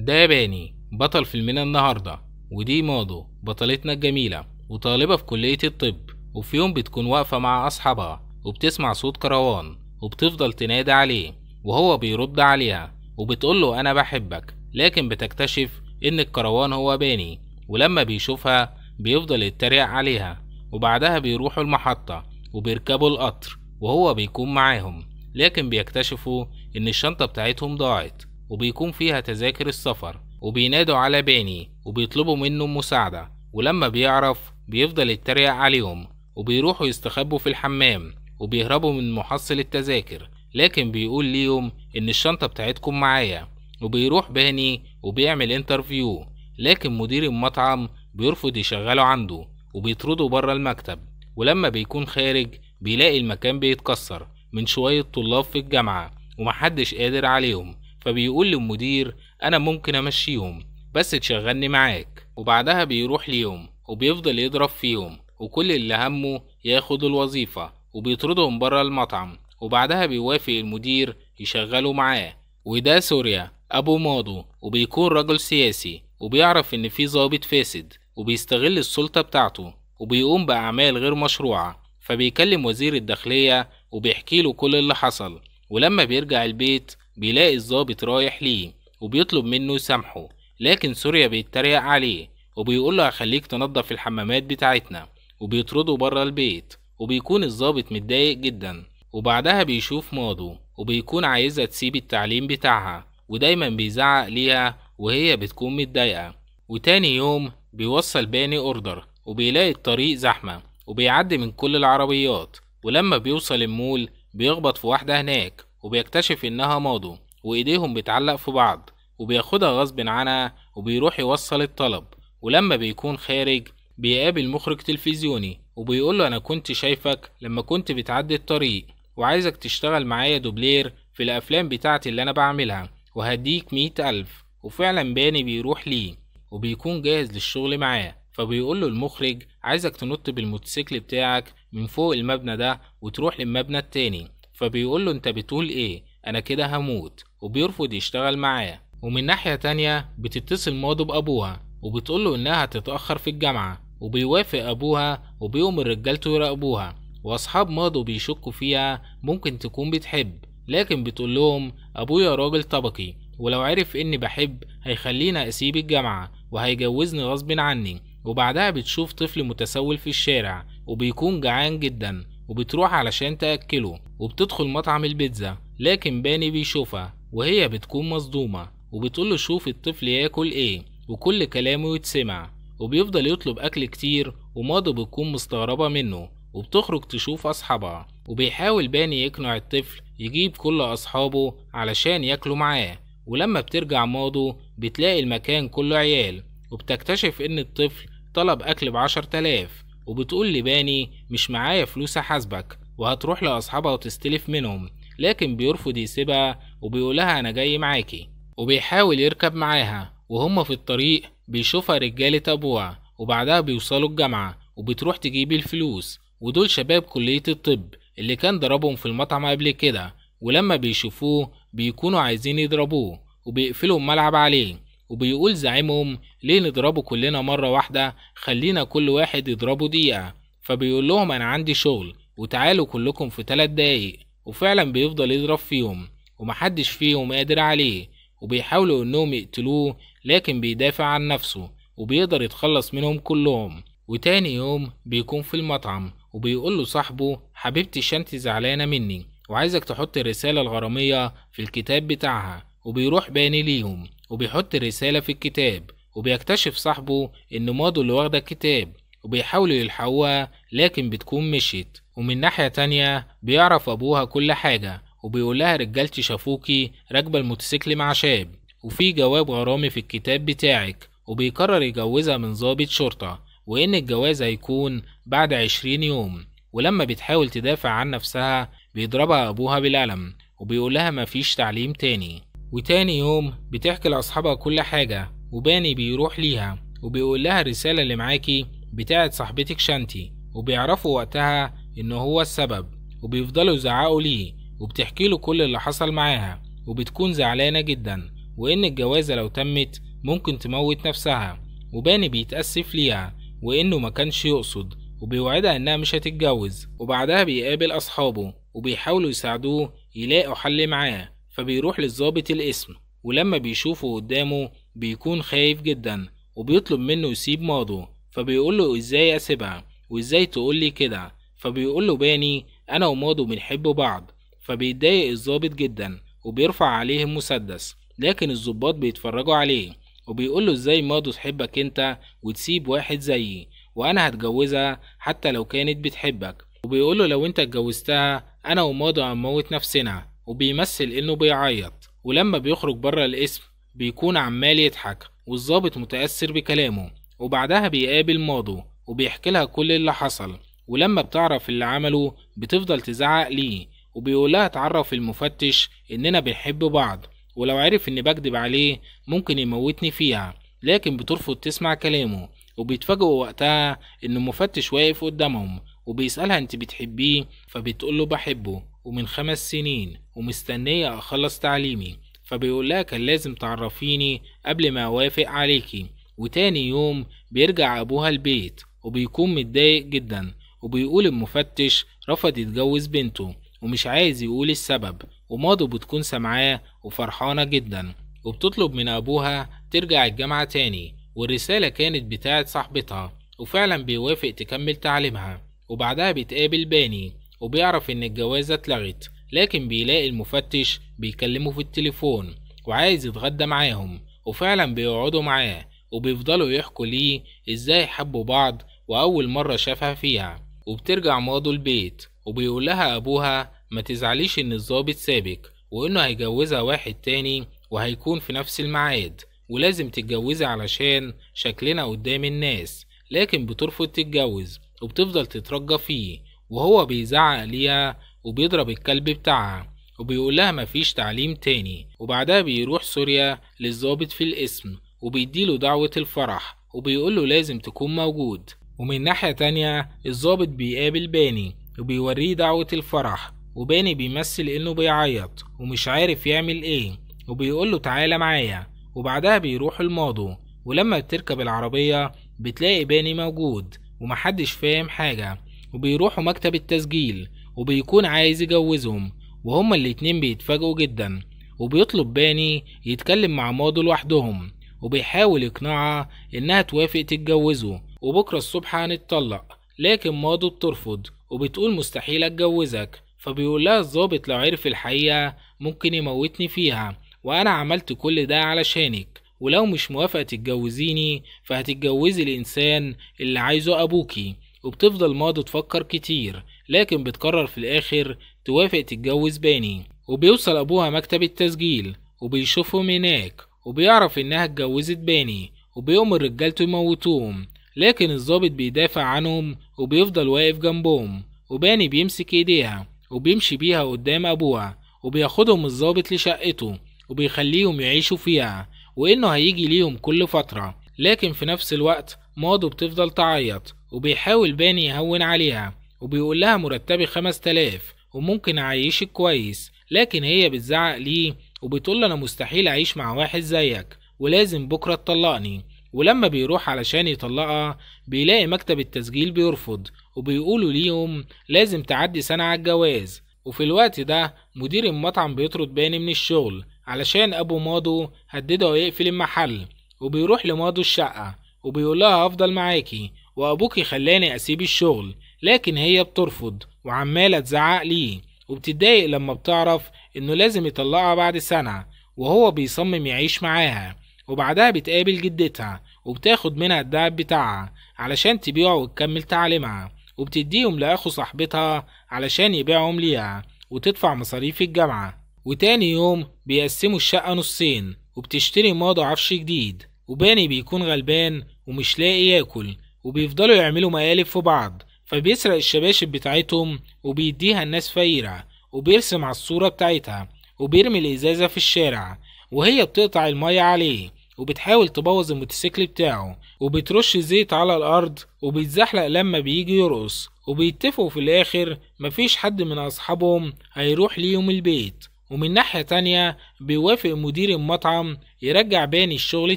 ده باني بطل فيلمنا النهاردة ودي ماضو بطلتنا الجميلة وطالبة في كلية الطب وفي يوم بتكون واقفة مع أصحابها وبتسمع صوت كروان وبتفضل تنادى عليه وهو بيرد عليها وبتقوله أنا بحبك لكن بتكتشف إن الكروان هو باني ولما بيشوفها بيفضل يتريق عليها وبعدها بيروحوا المحطة وبيركبوا القطر وهو بيكون معاهم لكن بيكتشفوا إن الشنطة بتاعتهم ضاعت وبيكون فيها تذاكر السفر وبينادوا على باني وبيطلبوا منه مساعدة ولما بيعرف بيفضل يتريق عليهم وبيروحوا يستخبوا في الحمام وبيهربوا من محصل التذاكر لكن بيقول ليهم إن الشنطة بتاعتكم معايا وبيروح باني وبيعمل انترفيو لكن مدير المطعم بيرفض يشغله عنده وبيطرده بره المكتب ولما بيكون خارج بيلاقي المكان بيتكسر من شوية طلاب في الجامعة ومحدش قادر عليهم فبيقول للمدير أنا ممكن أمشيهم بس تشغلني معاك وبعدها بيروح ليهم وبيفضل يضرب فيهم وكل اللي همه ياخد الوظيفة وبيطردهم برا المطعم وبعدها بيوافق المدير يشغله معاه وده سوريا أبو ماضو وبيكون رجل سياسي وبيعرف إن في ظابط فاسد وبيستغل السلطة بتاعته وبيقوم بأعمال غير مشروعة فبيكلم وزير الداخلية وبيحكي له كل اللي حصل ولما بيرجع البيت بيلاقي الظابط رايح ليه وبيطلب منه يسامحه لكن سوريا بيتريق عليه وبيقول له هخليك تنظف الحمامات بتاعتنا وبيطرده بره البيت وبيكون الظابط متضايق جدا وبعدها بيشوف ماضو وبيكون عايزها تسيب التعليم بتاعها ودايما بيزعق ليها وهي بتكون متضايقة وتاني يوم بيوصل باني اوردر وبيلاقي الطريق زحمة وبيعدي من كل العربيات ولما بيوصل المول بيخبط في واحدة هناك وبيكتشف إنها ماضو وإيديهم بتعلق في بعض وبياخدها غصب عنها وبيروح يوصل الطلب ولما بيكون خارج بيقابل مخرج تلفزيوني وبيقول له أنا كنت شايفك لما كنت بتعدي الطريق وعايزك تشتغل معايا دوبلير في الأفلام بتاعتي اللي أنا بعملها وهديك مية ألف وفعلا باني بيروح ليه وبيكون جاهز للشغل معاه فبيقول له المخرج عايزك تنط بالموتوسيكل بتاعك من فوق المبنى ده وتروح للمبنى التاني فبيقول له انت بتقول ايه انا كده هموت وبيرفض يشتغل معاه ومن ناحية تانية بتتصل ماضي بأبوها وبتقول له إنها هتتأخر في الجامعة وبيوافق أبوها وبيقوم رجالته يراقبوها وأصحاب ماضي بيشكوا فيها ممكن تكون بتحب لكن بتقول لهم أبويا راجل طبقي ولو عرف إني بحب هيخليني أسيب الجامعة وهيجوزني غصب عني وبعدها بتشوف طفل متسول في الشارع وبيكون جعان جدا وبتروح علشان تأكله وبتدخل مطعم البيتزا لكن باني بيشوفها وهي بتكون مصدومة وبتقوله شوف الطفل ياكل ايه وكل كلامه يتسمع وبيفضل يطلب أكل كتير وماضي بتكون مستغربة منه وبتخرج تشوف أصحابها وبيحاول باني يقنع الطفل يجيب كل أصحابه علشان ياكلوا معاه ولما بترجع ماضو بتلاقي المكان كله عيال وبتكتشف إن الطفل طلب أكل بعشر تلاف وبتقول لباني مش معايا فلوس أحاسبك وهتروح لأصحابها وتستلف منهم لكن بيرفض يسيبها وبيقولها أنا جاي معاكي وبيحاول يركب معاها وهم في الطريق بيشوفها رجالة أبوها وبعدها بيوصلوا الجامعة وبتروح تجيب الفلوس ودول شباب كلية الطب اللي كان ضربهم في المطعم قبل كده ولما بيشوفوه بيكونوا عايزين يضربوه وبيقفلوا الملعب عليه وبيقول زعيمهم ليه نضربه كلنا مرة واحدة خلينا كل واحد يضربه دقيقة فبيقول لهم أنا عندي شغل وتعالوا كلكم في تلات دقايق وفعلا بيفضل يضرب فيهم ومحدش فيهم قادر عليه وبيحاولوا إنهم يقتلوه لكن بيدافع عن نفسه وبيقدر يتخلص منهم كلهم وتاني يوم بيكون في المطعم وبيقول له صاحبه حبيبتي شانتي زعلانة مني وعايزك تحط الرسالة الغرامية في الكتاب بتاعها وبيروح باني ليهم وبيحط رسالة في الكتاب وبيكتشف صاحبه إن ماضه اللي واخدة الكتاب وبيحاولوا يلحقوها لكن بتكون مشيت ومن ناحية تانية بيعرف أبوها كل حاجة وبيقولها رجالتي شافوكي راكبة الموتوسيكل مع شاب وفي جواب غرامي في الكتاب بتاعك وبيقرر يجوزها من ضابط شرطة وإن الجواز هيكون بعد عشرين يوم ولما بتحاول تدافع عن نفسها بيضربها أبوها بالقلم وبيقولها مفيش تعليم تاني وتاني يوم بتحكي لأصحابها كل حاجة وباني بيروح ليها وبيقول لها الرسالة اللي معاكي بتاعت صاحبتك شانتي وبيعرفوا وقتها إن هو السبب وبيفضلوا يزعقوا ليه وبتحكي له كل اللي حصل معاها وبتكون زعلانة جدا وإن الجوازة لو تمت ممكن تموت نفسها وباني بيتأسف ليها وإنه ما كانش يقصد وبيوعدها إنها مش هتتجوز وبعدها بيقابل أصحابه وبيحاولوا يساعدوه يلاقوا حل معاه فبيروح للظابط الاسم ولما بيشوفه قدامه بيكون خايف جدا وبيطلب منه يسيب ماضه له ازاي اسيبها وازاي تقول لي كده فبيقول له باني انا وماضو بنحب بعض فبيتضايق الظابط جدا وبيرفع عليه المسدس لكن الظباط بيتفرجوا عليه وبيقول له ازاي ماضو تحبك انت وتسيب واحد زيي وانا هتجوزها حتى لو كانت بتحبك وبيقول له لو انت اتجوزتها انا وماضو هنموت نفسنا وبيمثل انه بيعيط ولما بيخرج بره الاسم بيكون عمال يضحك والظابط متأثر بكلامه وبعدها بيقابل ماضو وبيحكي لها كل اللي حصل ولما بتعرف اللي عمله بتفضل تزعق ليه وبيقولها تعرف المفتش اننا بنحب بعض ولو عرف اني بكدب عليه ممكن يموتني فيها لكن بترفض تسمع كلامه وبيتفاجئوا وقتها ان المفتش واقف قدامهم وبيسألها انت بتحبيه فبتقوله بحبه ومن خمس سنين ومستنية أخلص تعليمي فبيقول لها كان لازم تعرفيني قبل ما أوافق عليكي وتاني يوم بيرجع أبوها البيت وبيكون متضايق جدا وبيقول المفتش رفض يتجوز بنته ومش عايز يقول السبب وماضو بتكون سامعاه وفرحانة جدا وبتطلب من أبوها ترجع الجامعة تاني والرسالة كانت بتاعت صاحبتها وفعلا بيوافق تكمل تعليمها وبعدها بتقابل باني وبيعرف إن الجوازة اتلغت لكن بيلاقي المفتش بيكلمه في التليفون وعايز يتغدى معاهم وفعلا بيقعدوا معاه وبيفضلوا يحكوا ليه ازاي حبوا بعض وأول مرة شافها فيها وبترجع ماضو البيت وبيقول لها أبوها ما تزعليش إن الظابط سابك وإنه هيجوزها واحد تاني وهيكون في نفس الميعاد ولازم تتجوزي علشان شكلنا قدام الناس لكن بترفض تتجوز وبتفضل تترجى فيه وهو بيزعق ليها وبيضرب الكلب بتاعها وبيقولها مفيش تعليم تاني وبعدها بيروح سوريا للظابط في القسم وبيديله دعوة الفرح وبيقوله لازم تكون موجود ومن ناحية تانية الظابط بيقابل باني وبيوريه دعوة الفرح وباني بيمثل انه بيعيط ومش عارف يعمل ايه وبيقوله تعالى معايا وبعدها بيروح الماضو ولما بتركب العربية بتلاقي باني موجود ومحدش فاهم حاجة وبيروحوا مكتب التسجيل وبيكون عايز يجوزهم وهما الاتنين بيتفاجئوا جدا وبيطلب باني يتكلم مع ماضي لوحدهم وبيحاول يقنعها انها توافق تتجوزه وبكرة الصبح هنتطلق لكن ماضي بترفض وبتقول مستحيل اتجوزك فبيقول لها الظابط لو عرف الحقيقة ممكن يموتني فيها وأنا عملت كل ده علشانك ولو مش موافقة تتجوزيني فهتتجوزي الإنسان اللي عايزه أبوكي وبتفضل ماضي تفكر كتير لكن بتقرر في الآخر توافق تتجوز باني وبيوصل أبوها مكتب التسجيل وبيشوفهم هناك وبيعرف إنها اتجوزت باني وبيأمر رجالته يموتوهم لكن الظابط بيدافع عنهم وبيفضل واقف جنبهم وباني بيمسك ايديها وبيمشي بيها قدام أبوها وبياخدهم الظابط لشقته وبيخليهم يعيشوا فيها وإنه هيجي ليهم كل فترة لكن في نفس الوقت ماضو بتفضل تعيط وبيحاول باني يهون عليها وبيقول لها مرتبي 5000 وممكن اعيشك كويس لكن هي بتزعق ليه وبتقول انا مستحيل اعيش مع واحد زيك ولازم بكره تطلقني ولما بيروح علشان يطلقها بيلاقي مكتب التسجيل بيرفض وبيقولوا ليهم لازم تعدي سنة على الجواز وفي الوقت ده مدير المطعم بيطرد باني من الشغل علشان أبو ماضو هدده ويقفل المحل وبيروح لماضو الشقة وبيقول لها هفضل معاكي وأبوكي خلاني أسيب الشغل لكن هي بترفض وعمالة تزعق ليه وبتتضايق لما بتعرف إنه لازم يطلقها بعد سنة وهو بيصمم يعيش معاها وبعدها بتقابل جدتها وبتاخد منها الدهب بتاعها علشان تبيعه وتكمل تعليمها وبتديهم لأخو صاحبتها علشان يبيعهم ليها وتدفع مصاريف الجامعة وتاني يوم بيقسموا الشقة نصين وبتشتري ماضي عفش جديد وباني بيكون غلبان ومش لاقي ياكل وبيفضلوا يعملوا مقالب في بعض فبيسرق الشباشب بتاعتهم وبيديها الناس فقيرة وبيرسم على الصورة بتاعتها وبيرمي الإزازة في الشارع وهي بتقطع المية عليه وبتحاول تبوظ الموتوسيكل بتاعه وبترش زيت على الأرض وبيتزحلق لما بيجي يرقص وبيتفقوا في الآخر مفيش حد من أصحابهم هيروح ليهم البيت ومن ناحية تانية بيوافق مدير المطعم يرجع باني الشغل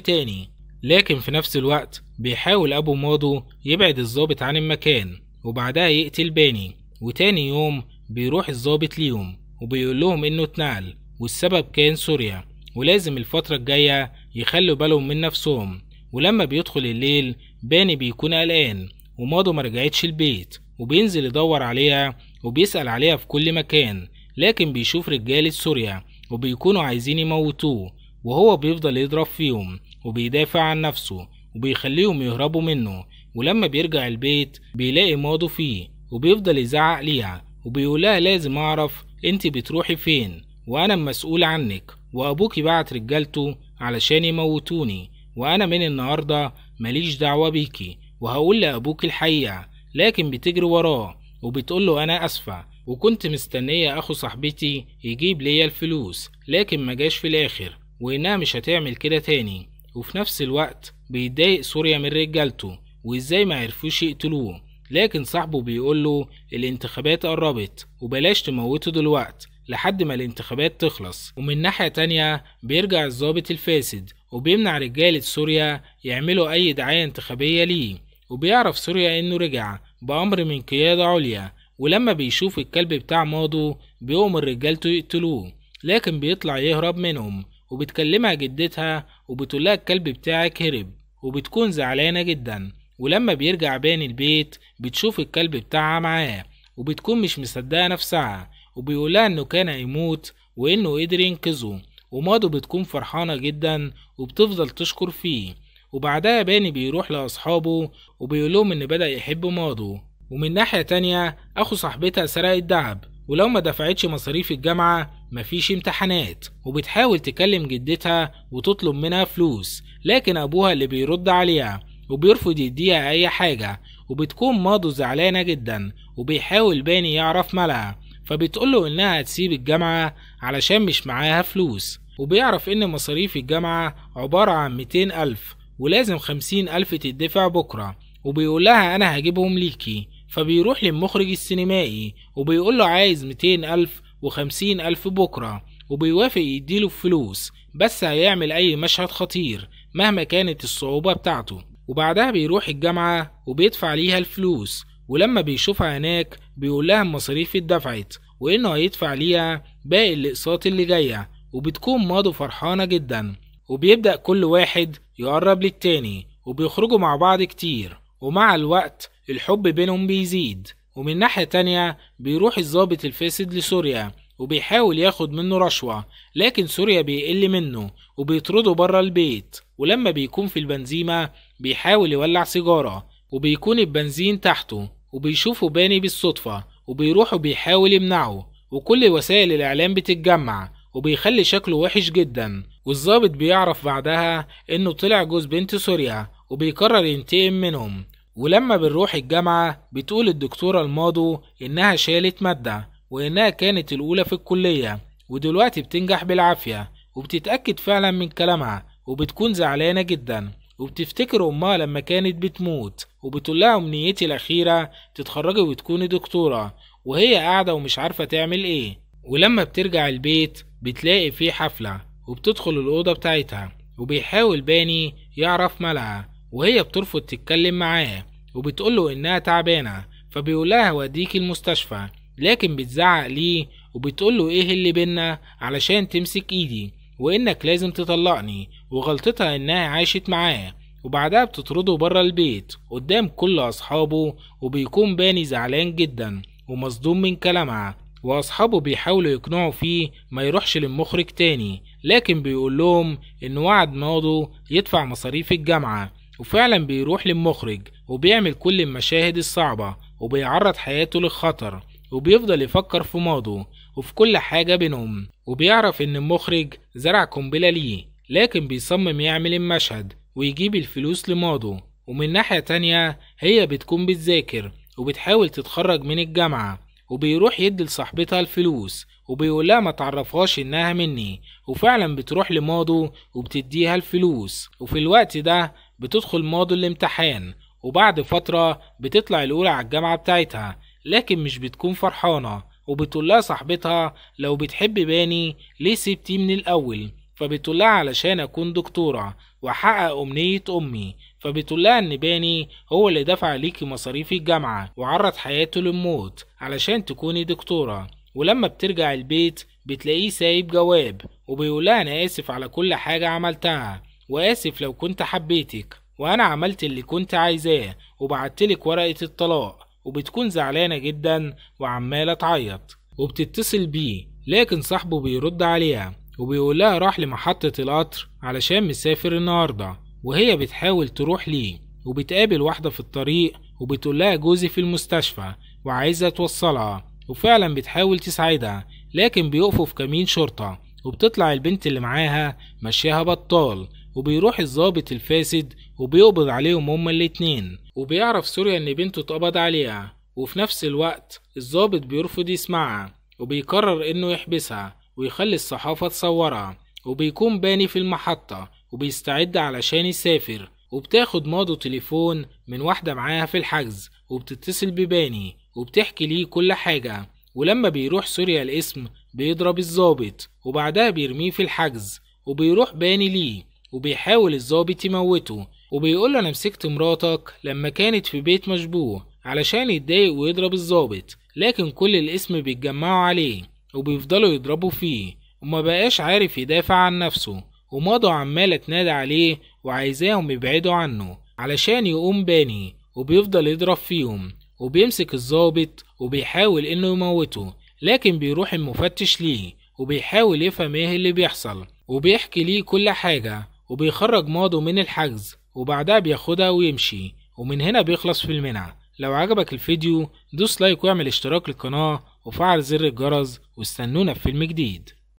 تاني لكن في نفس الوقت بيحاول أبو ماضو يبعد الظابط عن المكان وبعدها يقتل باني وتاني يوم بيروح الظابط ليهم وبيقول لهم إنه اتنقل والسبب كان سوريا ولازم الفترة الجاية يخلوا بالهم من نفسهم ولما بيدخل الليل باني بيكون قلقان وماضو مرجعتش البيت وبينزل يدور عليها وبيسأل عليها في كل مكان لكن بيشوف رجالة سوريا وبيكونوا عايزين يموتوه وهو بيفضل يضرب فيهم وبيدافع عن نفسه وبيخليهم يهربوا منه ولما بيرجع البيت بيلاقي ماضو فيه وبيفضل يزعق ليها وبيقولها لازم أعرف أنت بتروحي فين وأنا المسؤول عنك وأبوكي بعت رجالته علشان يموتوني وأنا من النهاردة ماليش دعوة بيكي وهقول لأبوك الحقيقة لكن بتجري وراه وبتقول له أنا أسفة وكنت مستنية أخو صاحبتي يجيب ليا الفلوس لكن ما جاش في الآخر وإنها مش هتعمل كده تاني وفي نفس الوقت بيضايق سوريا من رجالته وازاي ما عرفوش يقتلوه لكن صاحبه بيقول له الانتخابات قربت وبلاش تموته دلوقت لحد ما الانتخابات تخلص ومن ناحية تانية بيرجع الضابط الفاسد وبيمنع رجالة سوريا يعملوا أي دعاية انتخابية ليه وبيعرف سوريا إنه رجع بأمر من قيادة عليا ولما بيشوف الكلب بتاع ماضو بيقوم رجالته يقتلوه لكن بيطلع يهرب منهم وبتكلمها جدتها وبتقولها الكلب بتاعك هرب وبتكون زعلانة جدا ولما بيرجع بين البيت بتشوف الكلب بتاعها معاه وبتكون مش مصدقة نفسها وبيقولها انه كان هيموت وانه قدر ينقذه وماضو بتكون فرحانة جدا وبتفضل تشكر فيه وبعدها باني بيروح لأصحابه وبيقولهم إن بدأ يحب ماضو ومن ناحية تانية أخو صاحبتها سرق الدهب ولو ما دفعتش مصاريف الجامعة مفيش امتحانات وبتحاول تكلم جدتها وتطلب منها فلوس لكن أبوها اللي بيرد عليها وبيرفض يديها أي حاجة وبتكون ماضو زعلانة جدا وبيحاول باني يعرف مالها فبتقوله إنها هتسيب الجامعة علشان مش معاها فلوس وبيعرف إن مصاريف الجامعة عبارة عن 200 ألف ولازم 50 ألف تدفع بكرة وبيقولها أنا هجيبهم ليكي فبيروح للمخرج السينمائي وبيقول له عايز 200 ألف وخمسين ألف بكرة وبيوافق يديله فلوس بس هيعمل أي مشهد خطير مهما كانت الصعوبة بتاعته وبعدها بيروح الجامعة وبيدفع ليها الفلوس ولما بيشوفها هناك بيقول لها المصاريف اتدفعت وإنه هيدفع ليها باقي الأقساط اللي جاية وبتكون ماضي فرحانة جدا وبيبدأ كل واحد يقرب للتاني وبيخرجوا مع بعض كتير ومع الوقت الحب بينهم بيزيد ومن ناحية تانية بيروح الظابط الفاسد لسوريا وبيحاول ياخد منه رشوة لكن سوريا بيقل منه وبيطرده بره البيت ولما بيكون في البنزيمة بيحاول يولع سيجارة وبيكون البنزين تحته وبيشوفه باني بالصدفة وبيروح وبيحاول يمنعه وكل وسائل الإعلام بتتجمع وبيخلي شكله وحش جدا والظابط بيعرف بعدها إنه طلع جوز بنت سوريا وبيقرر ينتقم منهم ولما بنروح الجامعة بتقول الدكتورة الماضو إنها شالت مادة وإنها كانت الأولى في الكلية ودلوقتي بتنجح بالعافية وبتتأكد فعلا من كلامها وبتكون زعلانة جدا وبتفتكر أمها لما كانت بتموت وبتقولها أمنيتي الأخيرة تتخرجي وتكوني دكتورة وهي قاعدة ومش عارفة تعمل إيه ولما بترجع البيت بتلاقي فيه حفلة وبتدخل الأوضة بتاعتها وبيحاول باني يعرف مالها وهي بترفض تتكلم معاه وبتقوله إنها تعبانة فبيقولها وديك المستشفى لكن بتزعق ليه وبتقوله إيه اللي بينا علشان تمسك إيدي وإنك لازم تطلقني وغلطتها إنها عاشت معاه وبعدها بتطرده بره البيت قدام كل أصحابه وبيكون باني زعلان جدا ومصدوم من كلامها وأصحابه بيحاولوا يقنعوا فيه ما يروحش للمخرج تاني لكن بيقول لهم إن وعد ماضو يدفع مصاريف الجامعة وفعلا بيروح للمخرج وبيعمل كل المشاهد الصعبة وبيعرض حياته للخطر وبيفضل يفكر في ماضه وفي كل حاجة بينهم وبيعرف إن المخرج زرع قنبلة ليه لكن بيصمم يعمل المشهد ويجيب الفلوس لماضه ومن ناحية تانية هي بتكون بتذاكر وبتحاول تتخرج من الجامعة وبيروح يدي لصاحبتها الفلوس وبيقولها ما تعرفهاش انها مني وفعلا بتروح لماضه وبتديها الفلوس وفي الوقت ده بتدخل ماضي الامتحان وبعد فترة بتطلع الأولى على الجامعة بتاعتها لكن مش بتكون فرحانة وبتقولها صاحبتها لو بتحب باني ليه سبتيه من الأول فبتقولها علشان أكون دكتورة وأحقق أمنية أمي فبتقولها إن باني هو اللي دفع ليكي مصاريف الجامعة وعرض حياته للموت علشان تكوني دكتورة ولما بترجع البيت بتلاقيه سايب جواب وبيقولها أنا آسف على كل حاجة عملتها وآسف لو كنت حبيتك وأنا عملت اللي كنت عايزاه وبعتلك ورقة الطلاق وبتكون زعلانة جدا وعمالة تعيط وبتتصل بيه لكن صاحبه بيرد عليها وبيقولها راح لمحطة القطر علشان مسافر النهاردة وهي بتحاول تروح ليه وبتقابل واحدة في الطريق وبتقولها جوزي في المستشفى وعايزة توصلها وفعلا بتحاول تساعدها لكن بيقفوا في كمين شرطة وبتطلع البنت اللي معاها مشيها بطال وبيروح الظابط الفاسد وبيقبض عليهم هما الاتنين وبيعرف سوريا ان بنته اتقبض عليها وفي نفس الوقت الظابط بيرفض يسمعها وبيقرر انه يحبسها ويخلي الصحافة تصورها وبيكون باني في المحطة وبيستعد علشان يسافر وبتاخد ماضو تليفون من واحدة معاها في الحجز وبتتصل بباني وبتحكي ليه كل حاجة ولما بيروح سوريا الاسم بيضرب الظابط وبعدها بيرميه في الحجز وبيروح باني ليه وبيحاول الظابط يموته وبيقول له انا مسكت مراتك لما كانت في بيت مشبوه علشان يتضايق ويضرب الظابط لكن كل الاسم بيتجمعوا عليه وبيفضلوا يضربوا فيه وما بقاش عارف يدافع عن نفسه ومضوا عمالة تنادى عليه وعايزاهم يبعدوا عنه علشان يقوم باني وبيفضل يضرب فيهم وبيمسك الظابط وبيحاول انه يموته لكن بيروح المفتش ليه وبيحاول يفهم ايه اللي بيحصل وبيحكي ليه كل حاجة وبيخرج ماضه من الحجز وبعدها بياخدها ويمشي ومن هنا بيخلص في المنع لو عجبك الفيديو دوس لايك واعمل اشتراك للقناة وفعل زر الجرس واستنونا في فيلم جديد